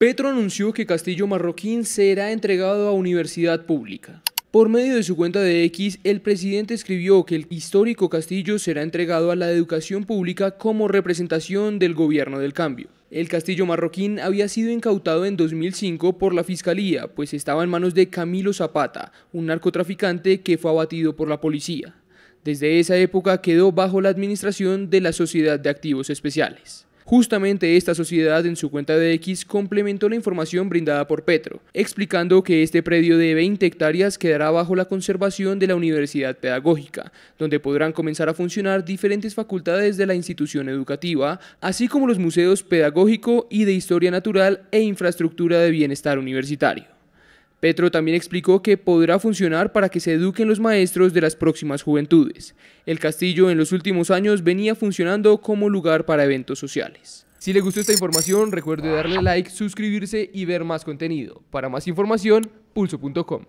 Petro anunció que Castillo Marroquín será entregado a universidad pública. Por medio de su cuenta de X, el presidente escribió que el histórico castillo será entregado a la educación pública como representación del gobierno del cambio. El castillo marroquín había sido incautado en 2005 por la fiscalía, pues estaba en manos de Camilo Zapata, un narcotraficante que fue abatido por la policía. Desde esa época quedó bajo la administración de la Sociedad de Activos Especiales. Justamente esta sociedad en su cuenta de X complementó la información brindada por Petro, explicando que este predio de 20 hectáreas quedará bajo la conservación de la Universidad Pedagógica, donde podrán comenzar a funcionar diferentes facultades de la institución educativa, así como los museos pedagógico y de historia natural e infraestructura de bienestar universitario. Petro también explicó que podrá funcionar para que se eduquen los maestros de las próximas juventudes. El castillo en los últimos años venía funcionando como lugar para eventos sociales. Si le gustó esta información, recuerde darle like, suscribirse y ver más contenido. Para más información, pulso.com.